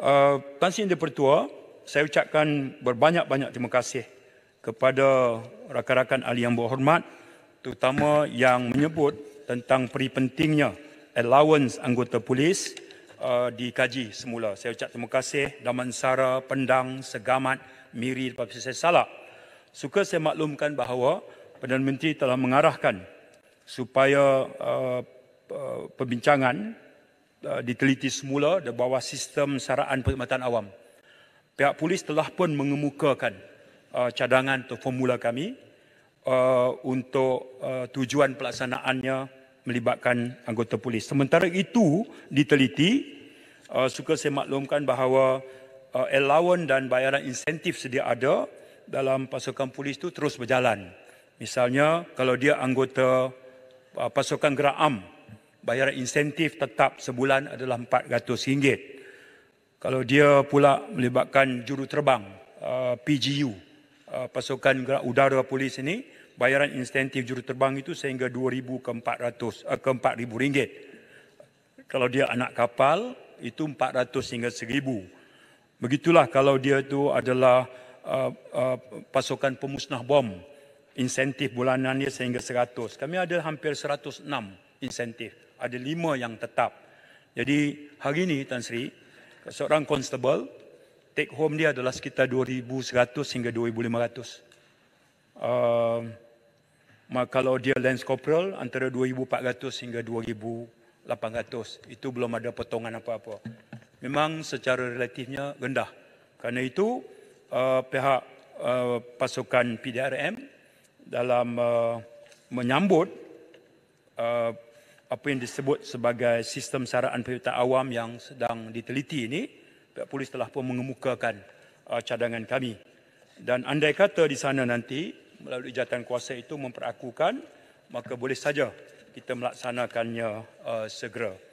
Eh, Tan Sri Dipertua, saya ucapkan berbanyak-banyak terima kasih kepada rakan-rakan ahli yang berhormat terutama yang menyebut tentang peri pentingnya allowance anggota polis uh, dikaji semula. Saya ucap terima kasih Damansara, Pendang, Segamat, Miri apabila saya salah. Suka saya maklumkan bahawa Perdana Menteri telah mengarahkan supaya uh, uh, perbincangan Eh, diteliti semula di bawah sistem saraan perkhidmatan awam. Pihak polis telah pun mengemukakan uh, cadangan atau formula kami uh, untuk uh, tujuan pelaksanaannya melibatkan anggota polis. Sementara itu diteliti, uh, suka saya maklumkan bahawa uh, allowance dan bayaran insentif sedia ada dalam pasukan polis itu terus berjalan. Misalnya kalau dia anggota uh, pasukan gerak am, bayaran insentif tetap sebulan adalah RM400. Kalau dia pula melibatkan juruterbang uh, PGU, uh, pasukan gerak udara polis ini, bayaran insentif juruterbang itu sehingga RM2,400 uh, ke RM4,000. Kalau dia anak kapal, itu RM400 hingga RM1,000. Begitulah kalau dia itu adalah uh, uh, pasukan pemusnah bom, insentif bulanannya sehingga 100. Kami ada hampir 106 insentif. Ada lima yang tetap. Jadi hari ini Tan Sri, seorang constable take home dia adalah sekitar 2,100 hingga 2,500. Uh, maka kalau dia lens corporal antara 2,400 hingga 2,800 itu belum ada potongan apa-apa. Memang secara relatifnya rendah. Karena itu uh, pihak uh, pasukan PDRM dalam uh, menyambut uh, apa yang disebut sebagai sistem saraan periuta awam yang sedang diteliti ini, pihak polis telah pun mengemukakan uh, cadangan kami. Dan andai kata di sana nanti melalui jawatan kuasa itu memperakukan, maka boleh saja kita melaksanakannya uh, segera.